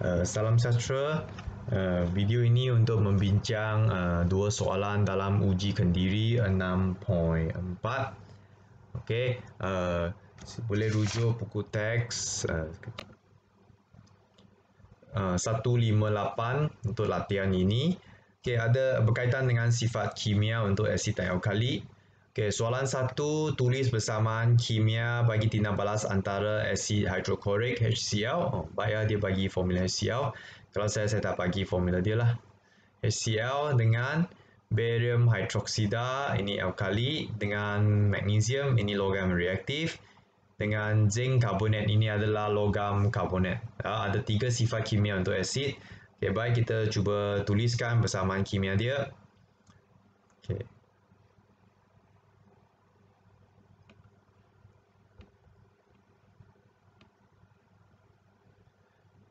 Eh, salam sejahtera. Uh, video ini untuk membincang uh, dua soalan dalam uji kendiri 6.4. Okey, uh, boleh rujuk buku teks uh, 158 untuk latihan ini. Okey, ada berkaitan dengan sifat kimia untuk asid alkali. Okay, soalan satu, tulis bersamaan kimia bagi tindak balas antara asid hidrokorik HCl. Oh, baiklah dia bagi formula HCl. Kalau saya, saya tak bagi formula dia lah. HCl dengan barium hidroksida, ini alkali, dengan magnesium, ini logam reaktif, dengan zinc karbonat ini adalah logam karbonat. Ya, ada tiga sifat kimia untuk asid. Okay, baik, kita cuba tuliskan bersamaan kimia dia.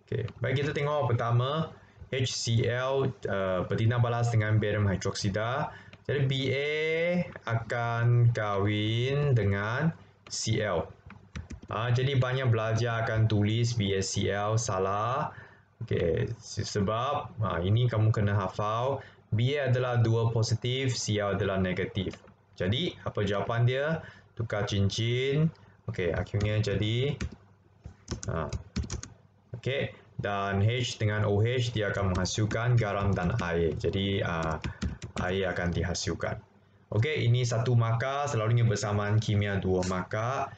Okay. Baik kita tengok pertama HCl uh, bertindak balas dengan barium hidroksida. Jadi Ba akan kawin dengan Cl. Uh, ah, jadi banyak belajar akan tulis BaCl salah. Okay. Sebab uh, ini kamu kena hafal. Ba adalah dua positif, Cl adalah negatif. Jadi apa jawapan dia? Tukar cincin. Okay, akhirnya jadi. Uh, ah, okay dan H dengan OH dia akan menghasilkan garam dan air. Jadi uh, air akan dihasilkan. Okey, ini satu maka Selalu selalunya bersamaan kimia dua maka.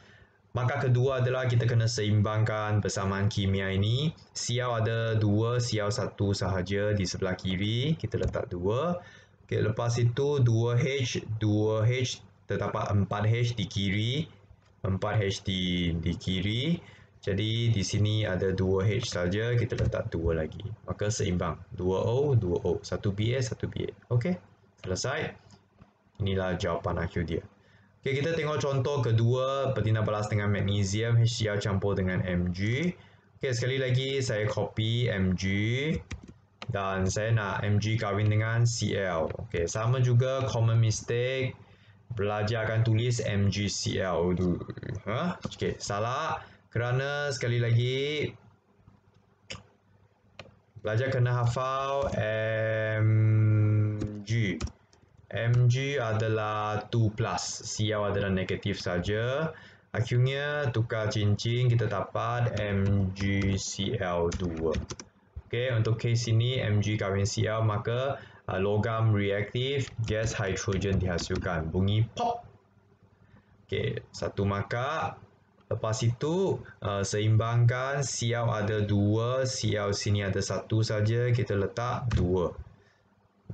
Maka kedua adalah kita kena seimbangkan bersamaan kimia ini. Siau ada dua, siau satu sahaja di sebelah kiri. Kita letak dua. Okey, lepas itu dua h dua h terdapat empat h di kiri. empat h di, di kiri. Jadi di sini ada 2H saja kita letak 2 lagi. Maka seimbang. 2O, 2O. 1BA, 1BA. Okey, selesai. Inilah jawapan akhir dia. Okey, kita tengok contoh kedua bertindak balas dengan magnesium HCl campur dengan Mg. Okey, sekali lagi saya copy Mg dan saya nak Mg kawin dengan Cl. Okey, sama juga common mistake. Belajar akan tulis MgCl. Ha? Okay salah kerana sekali lagi belajar kena hafal mg mg adalah 2 plus siau adalah negatif saja akhirnya tukar cincin kita dapat mgcl2 okey untuk kes ini mg kawin cl maka uh, logam reaktif gas hidrogen dihasilkan bunyi pop okey satu maka. Lepas itu uh, seimbangkan siap ada dua, siap sini ada satu saja kita letak dua.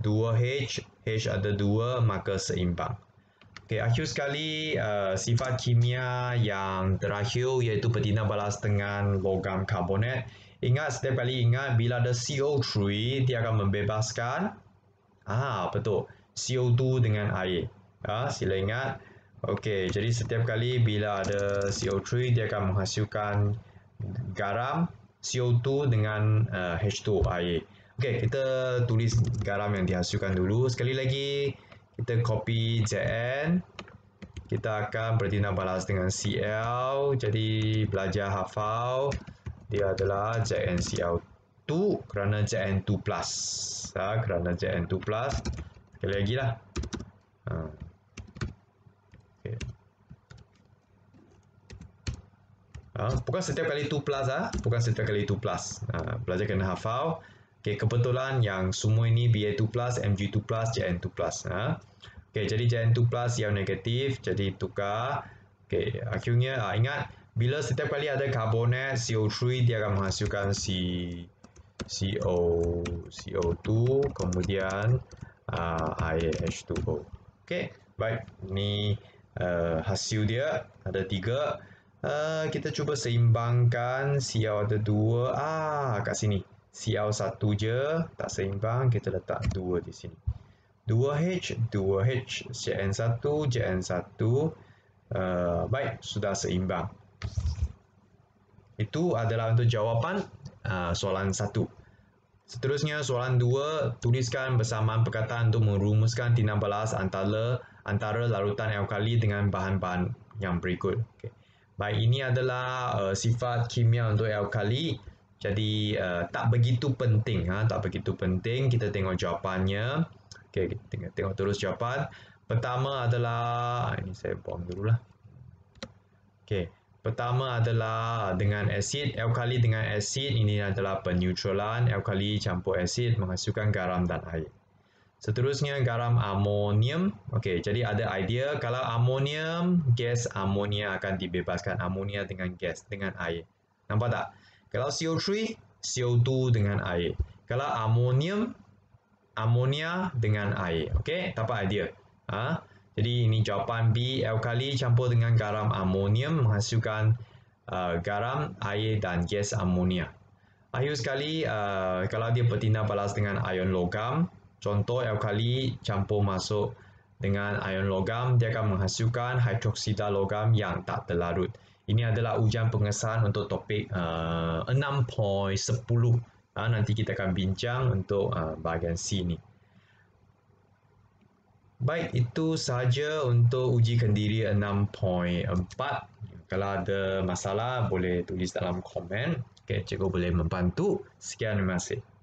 dua h H ada dua maka seimbang. Okay, akhir sekali, uh, sifat kimia yang terakhir iaitu betina balas dengan logam karbonat. Ingat, setiap kali ingat, bila ada CO3, dia akan membebaskan. Ah, betul. CO2 dengan air. Ah, sila ingat. Okey, jadi setiap kali bila ada CO3 dia akan menghasilkan garam CO2 dengan uh, H2O air. Okey, kita tulis garam yang dihasilkan dulu. Sekali lagi kita copy Zn. Kita akan bertindak balas dengan Cl. Jadi belajar hafal dia adalah ZnCl2 kerana Zn2+. Ha, kerana Zn2+. Sekali lagi lah. Ha. Ha, bukan setiap kali 2 plus ah, ha? bukan setiap kali 2 plus. Ha, belajar kena hafal. Okey, kebetulan yang semua ini BA2 plus, MG2 plus, JN2 plus. Ha? Okey, jadi JN2 plus yang negatif, jadi tukar. Okey, akhirnya ha, ingat bila setiap kali ada karbonat CO3 dia akan menghasilkan si CO CO2 kemudian uh, ah, H2O. Okey, baik. Ni uh, hasil dia ada tiga. Uh, kita cuba seimbangkan siau ada dua. Ah, kat sini. Siau satu je, tak seimbang. Kita letak dua di sini. dua h dua h cn satu jn satu Uh, baik, sudah seimbang. Itu adalah untuk jawapan uh, soalan satu Seterusnya, soalan dua Tuliskan bersamaan perkataan untuk merumuskan tindang balas antara, antara larutan alkali dengan bahan-bahan yang berikut. Okay. Baik, ini adalah uh, sifat kimia untuk alkali. Jadi uh, tak begitu penting ha, tak begitu penting kita tengok jawapannya. Okey, tengok tengok terus jawapan. Pertama adalah ah, ini saya buang lah. Okay, pertama adalah dengan asid alkali dengan asid ini adalah penutralan alkali campur asid menghasilkan garam dan air. Seterusnya garam amonium. Okey, jadi ada idea kalau amonium, gas amonia akan dibebaskan amonia dengan gas dengan air. Nampak tak? Kalau CO3, CO2 dengan air. Kalau amonium, amonia dengan air. Okey, dapat idea. Ha? Jadi ini jawapan B, alkali campur dengan garam amonium menghasilkan uh, garam, air dan gas amonia. Akhir sekali, uh, kalau dia bertindak balas dengan ion logam, Contoh alkali campur masuk dengan ion logam, dia akan menghasilkan hidroksida logam yang tak terlarut. Ini adalah ujian pengesahan untuk topik uh, 6.10. Uh, nanti kita akan bincang untuk uh, bahagian C ini. Baik, itu sahaja untuk uji kendiri 6.4. Kalau ada masalah, boleh tulis dalam komen. Okay, cikgu boleh membantu. Sekian, terima kasih.